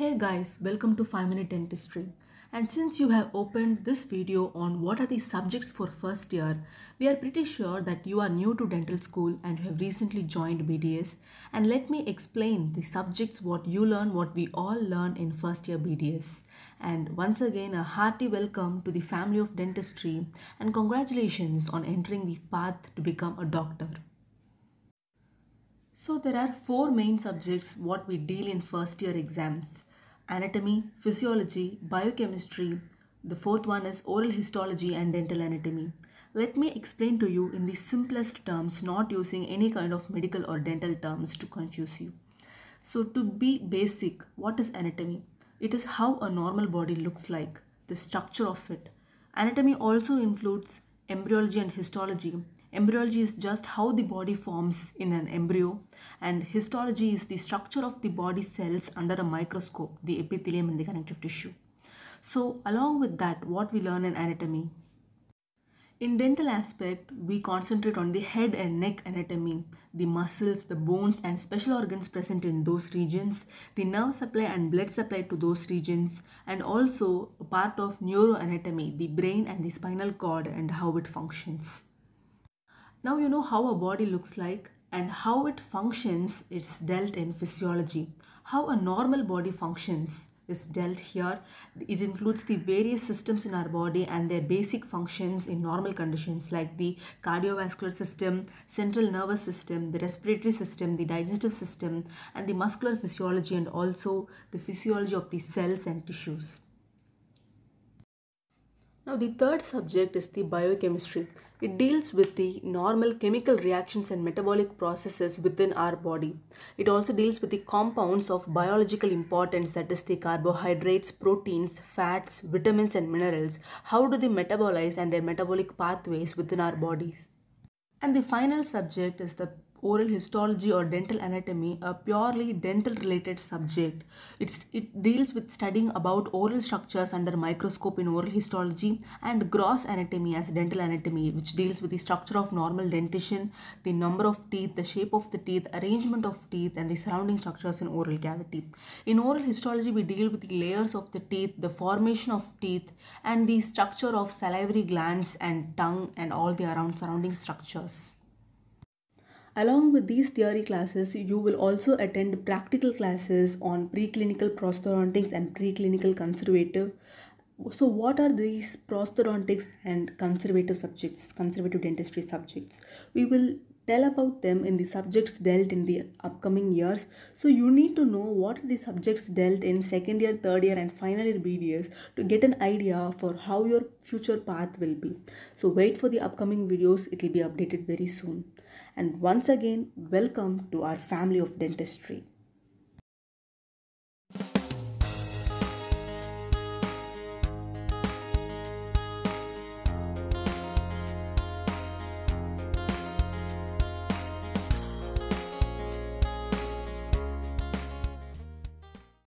Hey guys, welcome to 5 Minute Dentistry. And since you have opened this video on what are the subjects for first year, we are pretty sure that you are new to dental school and you have recently joined BDS. And let me explain the subjects what you learn, what we all learn in first year BDS. And once again, a hearty welcome to the family of dentistry and congratulations on entering the path to become a doctor. So there are four main subjects what we deal in first year exams anatomy, physiology, biochemistry. The fourth one is oral histology and dental anatomy. Let me explain to you in the simplest terms, not using any kind of medical or dental terms to confuse you. So, to be basic, what is anatomy? It is how a normal body looks like, the structure of it. Anatomy also includes embryology and histology, Embryology is just how the body forms in an embryo and histology is the structure of the body cells under a microscope, the epithelium and the connective tissue. So along with that, what we learn in anatomy? In dental aspect, we concentrate on the head and neck anatomy, the muscles, the bones and special organs present in those regions, the nerve supply and blood supply to those regions and also part of neuroanatomy, the brain and the spinal cord and how it functions. Now you know how a body looks like and how it functions, it's dealt in physiology. How a normal body functions is dealt here. It includes the various systems in our body and their basic functions in normal conditions like the cardiovascular system, central nervous system, the respiratory system, the digestive system, and the muscular physiology and also the physiology of the cells and tissues. Now the third subject is the biochemistry it deals with the normal chemical reactions and metabolic processes within our body. It also deals with the compounds of biological importance that is the carbohydrates, proteins, fats, vitamins and minerals. How do they metabolize and their metabolic pathways within our bodies? And the final subject is the oral histology or dental anatomy a purely dental related subject. It's, it deals with studying about oral structures under microscope in oral histology and gross anatomy as dental anatomy which deals with the structure of normal dentition, the number of teeth, the shape of the teeth, arrangement of teeth and the surrounding structures in oral cavity. In oral histology we deal with the layers of the teeth, the formation of teeth and the structure of salivary glands and tongue and all the around surrounding structures. Along with these theory classes, you will also attend practical classes on preclinical prosthodontics and preclinical conservative. So, what are these prosthodontics and conservative subjects, conservative dentistry subjects? We will tell about them in the subjects dealt in the upcoming years. So, you need to know what are the subjects dealt in second year, third year, and final year BDS to get an idea for how your future path will be. So, wait for the upcoming videos, it will be updated very soon and once again welcome to our family of dentistry.